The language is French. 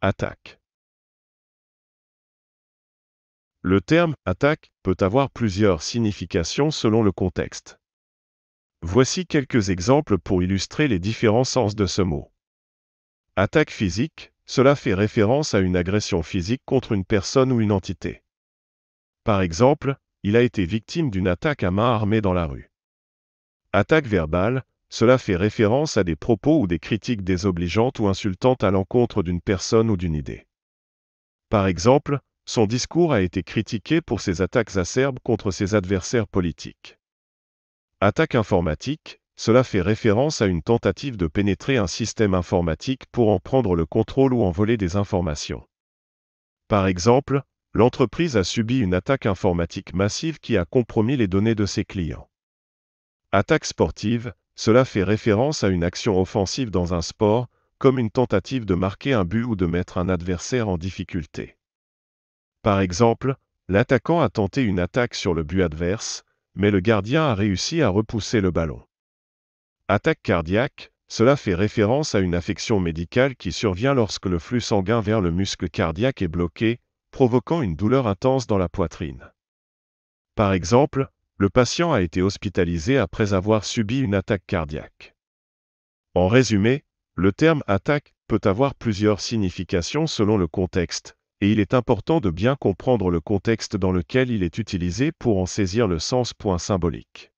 attaque. Le terme attaque peut avoir plusieurs significations selon le contexte. Voici quelques exemples pour illustrer les différents sens de ce mot. Attaque physique, cela fait référence à une agression physique contre une personne ou une entité. Par exemple, il a été victime d'une attaque à main armée dans la rue. Attaque verbale, cela fait référence à des propos ou des critiques désobligeantes ou insultantes à l'encontre d'une personne ou d'une idée. Par exemple, son discours a été critiqué pour ses attaques acerbes contre ses adversaires politiques. Attaque informatique, cela fait référence à une tentative de pénétrer un système informatique pour en prendre le contrôle ou en voler des informations. Par exemple, l'entreprise a subi une attaque informatique massive qui a compromis les données de ses clients. Attaque sportive, cela fait référence à une action offensive dans un sport, comme une tentative de marquer un but ou de mettre un adversaire en difficulté. Par exemple, l'attaquant a tenté une attaque sur le but adverse, mais le gardien a réussi à repousser le ballon. Attaque cardiaque, cela fait référence à une affection médicale qui survient lorsque le flux sanguin vers le muscle cardiaque est bloqué, provoquant une douleur intense dans la poitrine. Par exemple, le patient a été hospitalisé après avoir subi une attaque cardiaque. En résumé, le terme attaque peut avoir plusieurs significations selon le contexte, et il est important de bien comprendre le contexte dans lequel il est utilisé pour en saisir le sens. Point symbolique.